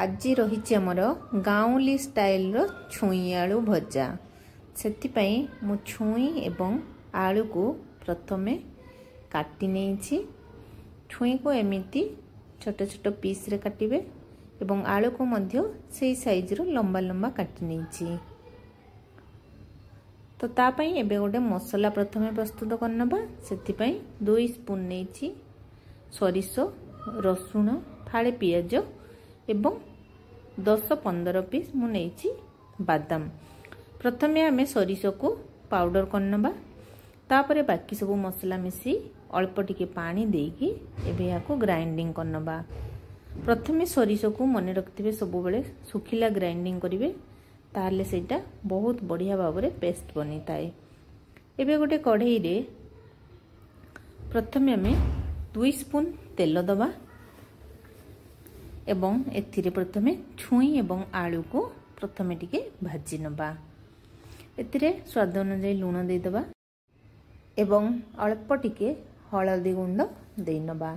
ଆଜି ରହିଛି ଆମର ଗାଉଁଲି ଷ୍ଟାଇଲର ଛୁଇଁ ଆଳୁ ଭଜା ସେଥିପାଇଁ ମୁଁ ଛୁଇଁ ଏବଂ ଆଳୁକୁ ପ୍ରଥମେ କାଟି ନେଇଛି ଛୁଇଁକୁ ଏମିତି ଛୋଟ ଛୋଟ ପିସ୍ରେ କାଟିବେ ଏବଂ ଆଳୁକୁ ମଧ୍ୟ ସେଇ ସାଇଜ୍ର ଲମ୍ବା ଲମ୍ବା କାଟି ନେଇଛି ତ ତା ପାଇଁ ଏବେ ଗୋଟେ ମସଲା ପ୍ରଥମେ ପ୍ରସ୍ତୁତ କରିନେବା ସେଥିପାଇଁ ଦୁଇ ସ୍ପୁନ୍ ନେଇଛି ସୋରିଷ ରସୁଣ ଫାଳେ ପିଆଜ ଏବଂ 1015 पीस मु नैची बादाम प्रथमे हमें সরিষକୁ পাউডার করনবা তাপরে বাকি সব মশলা মিশি অল্প টিকে পানি দেইকি এবিয়া কো গ্রাইন্ডিং করনবা प्रथमे সরিষକୁ মনে রাখতিবে সব বলে সুকিলা গ্রাইন্ডিং করিবে তাহলে সেটা বহুত बढिया ভাবে পেস্ট বনি তাই এবে গটে কড়াই রে प्रथमे हमें 2 स्पून तेल দবা ଏବଂ ଏଥିରେ ପ୍ରଥମେ ଛୁଇଁ ଏବଂ ଆଳୁକୁ ପ୍ରଥମେ ଟିକେ ଭାଜି ନେବା ଏଥିରେ ସ୍ୱାଦ ଅନୁଯାୟୀ ଲୁଣ ଦେଇଦେବା ଏବଂ ଅଳ୍ପ ଟିକେ ହଳଦୀ ଗୁଣ୍ଡ ଦେଇନେବା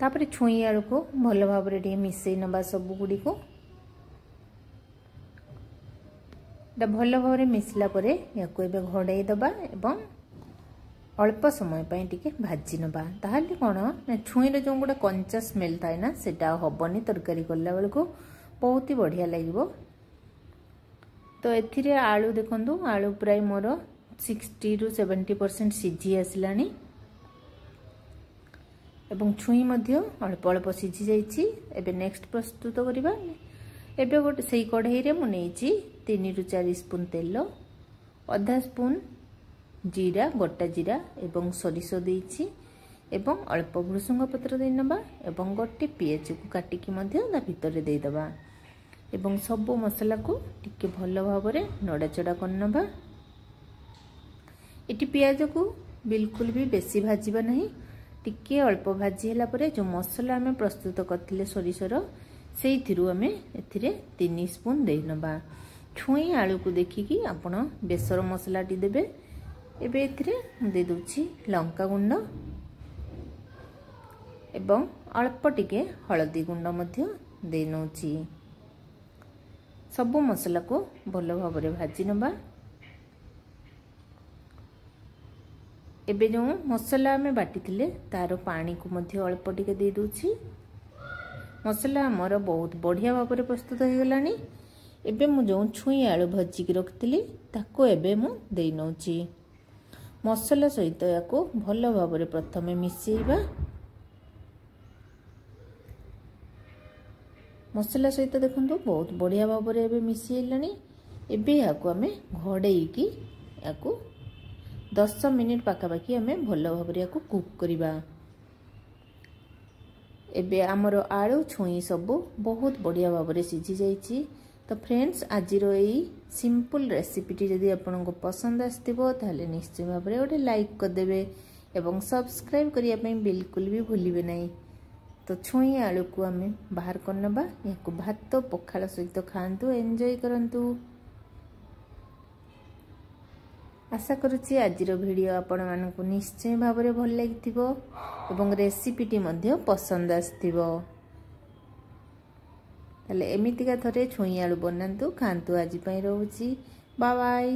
ତାପରେ ଛୁଇଁ ଆଳୁକୁ ଭଲ ଭାବରେ ଟିକେ ମିଶେଇ ନେବା ସବୁଗୁଡ଼ିକୁ ଭଲ ଭାବରେ ମିଶିଲା ପରେ ୟାକୁ ଏବେ ଘୋଡ଼ାଇ ଦେବା ଏବଂ अलप समयप टिक भाजि त छुइँ र जो गए कञ्चा स्मेल्टा हेन तरकारी कला को बहुत बढिया लाग म सिक्सटी रु मध्य पर्सेन्ट सिजिआसलाुइ अलप अलप सिजि नेक्स्ट प्रस्तुत एउटा कडै नै तिन रु चारि स्पून तेल अधा स्पून ଜିରା ଗୋଟା ଜିରା ଏବଂ ସୋରିଷ ଦେଇଛି ଏବଂ ଅଳ୍ପ ଭୃଷୁଙ୍ଗ ପତ୍ର ଦେଇନେବା ଏବଂ ଗୋଟେ ପିଆଜକୁ କାଟିକି ମଧ୍ୟ ତା ଭିତରେ ଦେଇଦେବା ଏବଂ ସବୁ ମସଲାକୁ ଟିକେ ଭଲ ଭାବରେ ନଡ଼ାଚଡ଼ା କରିନେବା ଏଠି ପିଆଜକୁ ବିଲକୁଲ ବି ବେଶୀ ଭାଜିବା ନାହିଁ ଟିକେ ଅଳ୍ପ ଭାଜି ହେଲା ପରେ ଯେଉଁ ମସଲା ଆମେ ପ୍ରସ୍ତୁତ କରିଥିଲେ ସୋରିଷର ସେଇଥିରୁ ଆମେ ଏଥିରେ ତିନି ସ୍ପୁନ୍ ଦେଇନେବା ଛୁଇଁ ଆଳୁକୁ ଦେଖିକି ଆପଣ ବେସର ମସଲାଟି ଦେବେ ଏବେ ଏଥିରେ ମୁଁ ଦେଇଦେଉଛି ଲଙ୍କା ଗୁଣ୍ଡ ଏବଂ ଅଳ୍ପ ଟିକେ ହଳଦୀ ଗୁଣ୍ଡ ମଧ୍ୟ ଦେଇ ନେଉଛି ସବୁ ମସଲାକୁ ଭଲ ଭାବରେ ଭାଜି ନେବା ଏବେ ଯେଉଁ ମସଲା ଆମେ ବାଟିଥିଲେ ତାର ପାଣିକୁ ମଧ୍ୟ ଅଳ୍ପ ଟିକେ ଦେଇଦେଉଛି ମସଲା ଆମର ବହୁତ ବଢ଼ିଆ ଭାବରେ ପ୍ରସ୍ତୁତ ହୋଇଗଲାଣି ଏବେ ମୁଁ ଯେଉଁ ଛୁଇଁ ଆଳୁ ଭଜିକି ରଖିଥିଲି ତାକୁ ଏବେ ମୁଁ ଦେଇ ନେଉଛି ମସଲା ସହିତ ଏହାକୁ ଭଲ ଭାବରେ ପ୍ରଥମେ ମିଶେଇବା ମସଲା ସହିତ ଦେଖନ୍ତୁ ବହୁତ ବଢ଼ିଆ ଭାବରେ ଏବେ ମିଶିଲାଣି ଏବେ ଏହାକୁ ଆମେ ଘଡ଼େଇକି ଏହାକୁ ଦଶ ମିନିଟ୍ ପାଖାପାଖି ଆମେ ଭଲ ଭାବରେ ଏହାକୁ କୁକ୍ କରିବା ଏବେ ଆମର ଆଳୁ ଛୁଇଁ ସବୁ ବହୁତ ବଢ଼ିଆ ଭାବରେ ସିଝିଯାଇଛି तो फ्रेंड्स आज सिंपल रेसीपीटी जदि आपन को पसंद आसे निश्चित भाव में गोटे लाइक करदे और सब्सक्राइब करने बिलकुल भी भूलिबे ना तो छुई आलु को आम बाहर कर ना यहाँ भात पखाड़ सहित खातु एंजय करूँ आशा करजर भिड आपण मानक निश्चय भाव भल लगे रेसीपीटी पसंद आसो ହେଲେ ଏମିତିକା ଥରେ ଛୁଇଁ ଆଳୁ ବନାନ୍ତୁ ଖାଆନ୍ତୁ ଆଜି ପାଇଁ ରହୁଛି ବାଏ